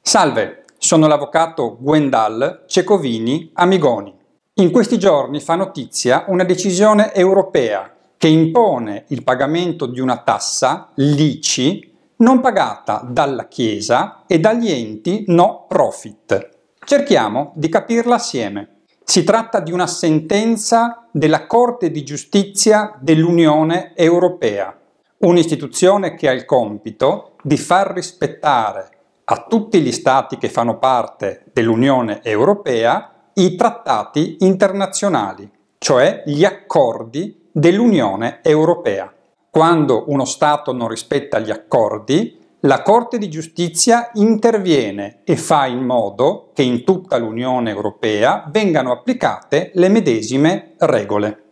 Salve, sono l'avvocato Gwendal Cecovini Amigoni. In questi giorni fa notizia una decisione europea che impone il pagamento di una tassa, l'ICI, non pagata dalla Chiesa e dagli enti no profit. Cerchiamo di capirla assieme. Si tratta di una sentenza della Corte di giustizia dell'Unione Europea, un'istituzione che ha il compito di far rispettare a tutti gli Stati che fanno parte dell'Unione Europea i trattati internazionali, cioè gli accordi dell'Unione Europea. Quando uno Stato non rispetta gli accordi, la Corte di giustizia interviene e fa in modo che in tutta l'Unione Europea vengano applicate le medesime regole.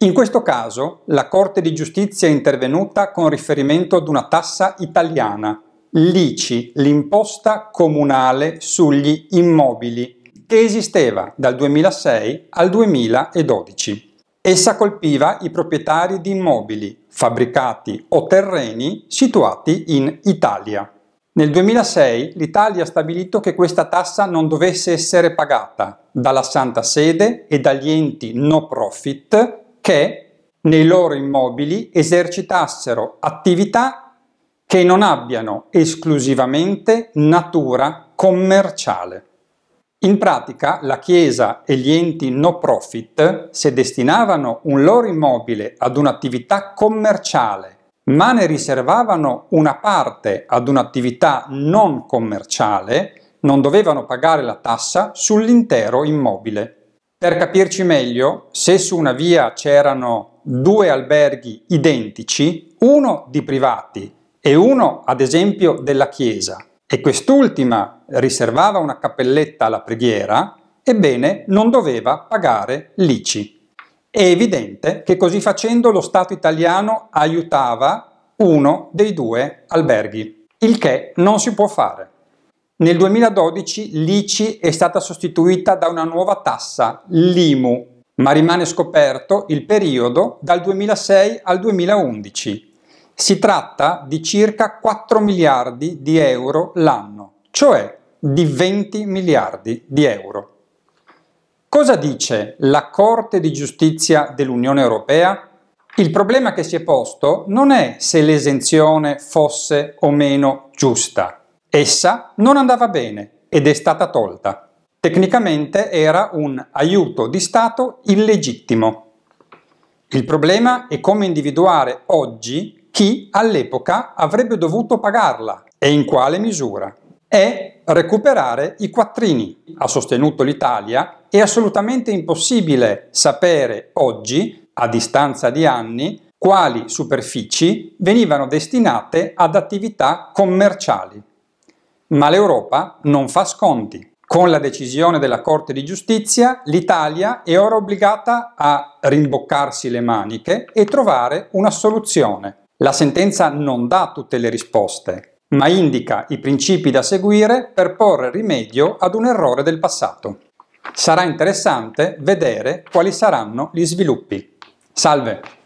In questo caso la Corte di giustizia è intervenuta con riferimento ad una tassa italiana, l'ICI, l'imposta comunale sugli immobili, che esisteva dal 2006 al 2012. Essa colpiva i proprietari di immobili, fabbricati o terreni situati in Italia. Nel 2006 l'Italia ha stabilito che questa tassa non dovesse essere pagata dalla Santa Sede e dagli enti no profit che nei loro immobili esercitassero attività che non abbiano esclusivamente natura commerciale. In pratica la Chiesa e gli enti no profit, se destinavano un loro immobile ad un'attività commerciale ma ne riservavano una parte ad un'attività non commerciale, non dovevano pagare la tassa sull'intero immobile. Per capirci meglio, se su una via c'erano due alberghi identici, uno di privati e uno ad esempio della chiesa, e quest'ultima riservava una cappelletta alla preghiera, ebbene non doveva pagare l'ICI. È evidente che così facendo lo Stato italiano aiutava uno dei due alberghi, il che non si può fare. Nel 2012 l'ICI è stata sostituita da una nuova tassa, l'IMU, ma rimane scoperto il periodo dal 2006 al 2011. Si tratta di circa 4 miliardi di euro l'anno, cioè di 20 miliardi di euro. Cosa dice la Corte di giustizia dell'Unione Europea? Il problema che si è posto non è se l'esenzione fosse o meno giusta Essa non andava bene ed è stata tolta. Tecnicamente era un aiuto di Stato illegittimo. Il problema è come individuare oggi chi all'epoca avrebbe dovuto pagarla e in quale misura. E recuperare i quattrini, ha sostenuto l'Italia, è assolutamente impossibile sapere oggi, a distanza di anni, quali superfici venivano destinate ad attività commerciali. Ma l'Europa non fa sconti. Con la decisione della Corte di giustizia, l'Italia è ora obbligata a rimboccarsi le maniche e trovare una soluzione. La sentenza non dà tutte le risposte, ma indica i principi da seguire per porre rimedio ad un errore del passato. Sarà interessante vedere quali saranno gli sviluppi. Salve!